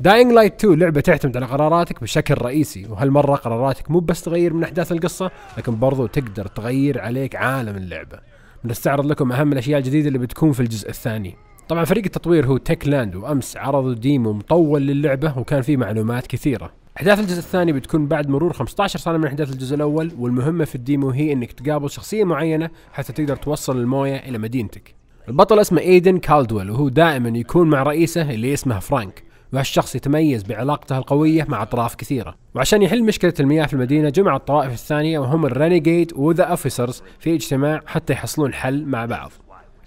داينغ لايت 2 لعبة تعتمد على قراراتك بشكل رئيسي وهالمرة قراراتك مو بس تغير من أحداث القصة لكن برضو تقدر تغير عليك عالم اللعبة بنستعرض لكم أهم الأشياء الجديدة اللي بتكون في الجزء الثاني طبعا فريق التطوير هو تك لاند وأمس عرضوا ديمو مطول للعبة وكان فيه معلومات كثيرة احداث الجزء الثاني بتكون بعد مرور 15 سنه من احداث الجزء الاول والمهمه في الديمو هي انك تقابل شخصيه معينه حتى تقدر توصل المويه الى مدينتك البطل اسمه ايدن كالدويل وهو دائما يكون مع رئيسه اللي اسمه فرانك وهالشخص يتميز بعلاقته القوية مع أطراف كثيرة وعشان يحل مشكلة المياه في المدينة جمع الطوائف الثانية وهم الرينيجيد وذا أوفيسرز في اجتماع حتى يحصلون حل مع بعض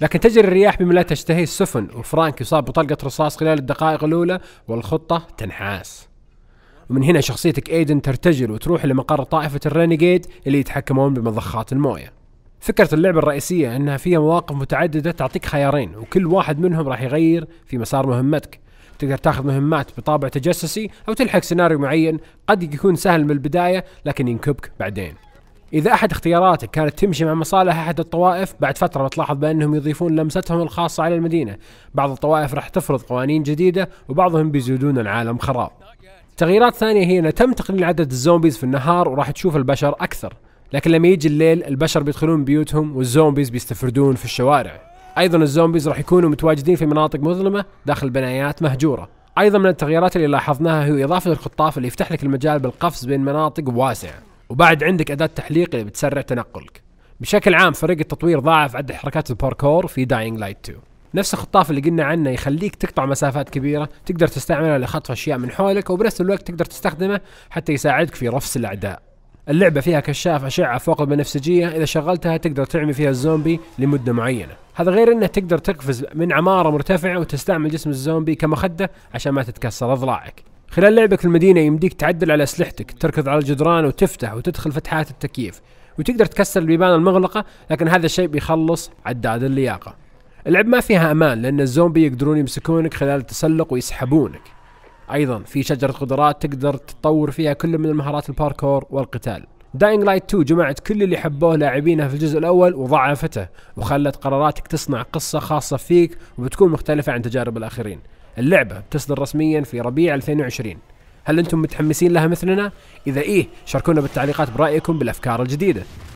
لكن تجري الرياح بما لا تشتهي السفن وفرانك يصاب بطلقة رصاص خلال الدقائق الأولى والخطة تنحاس ومن هنا شخصيتك ايدن ترتجل وتروح لمقر طائفة الرينيجيد اللي يتحكمون بمضخات المويه فكرة اللعبة الرئيسية انها فيها مواقف متعددة تعطيك خيارين وكل واحد منهم راح يغير في مسار مهمتك تقدر تاخذ مهمات بطابع تجسسي او تلحق سيناريو معين قد يكون سهل من البدايه لكن ينكبك بعدين إذا أحد اختياراتك كانت تمشي مع مصالح أحد الطوائف بعد فترة بتلاحظ بأنهم يضيفون لمستهم الخاصة على المدينة بعض الطوائف راح تفرض قوانين جديدة وبعضهم بيزودون العالم خراب تغييرات ثانية هي أنه تم تقليل عدد الزومبيز في النهار وراح تشوف البشر أكثر لكن لما يجي الليل البشر بيدخلون بيوتهم والزومبيز بيستفردون في الشوارع ايضا الزومبيز راح يكونوا متواجدين في مناطق مظلمه داخل بنايات مهجوره ايضا من التغييرات اللي لاحظناها هي اضافه الخطاف اللي يفتح لك المجال بالقفز بين مناطق واسعه وبعد عندك اداه تحليق اللي بتسرع تنقلك بشكل عام فريق التطوير ضاعف عدد حركات الباركور في داينج لايت 2 نفس الخطاف اللي قلنا عنه يخليك تقطع مسافات كبيره تقدر تستعمله لخطف اشياء من حولك وبنفس الوقت تقدر تستخدمه حتى يساعدك في رفس الاعداء اللعبة فيها كشاف أشعة فوق البنفسجية إذا شغلتها تقدر تعمي فيها الزومبي لمدة معينة هذا غير انه تقدر تقفز من عمارة مرتفعة وتستعمل جسم الزومبي كمخدة عشان ما تتكسر اضلاعك خلال لعبك في المدينة يمديك تعدل على اسلحتك تركض على الجدران وتفتح وتدخل فتحات التكييف وتقدر تكسر البيبان المغلقة لكن هذا الشيء بيخلص عداد اللياقة اللعب ما فيها امان لان الزومبي يقدرون يمسكونك خلال التسلق ويسحبونك ايضا في شجره قدرات تقدر تطور فيها كل من المهارات الباركور والقتال داينغ لايت 2 جمعت كل اللي حبوه لاعبينها في الجزء الاول وضعفته وخلت قراراتك تصنع قصه خاصه فيك وبتكون مختلفه عن تجارب الاخرين اللعبه بتصدر رسميا في ربيع 2020 هل انتم متحمسين لها مثلنا اذا ايه شاركونا بالتعليقات برايكم بالافكار الجديده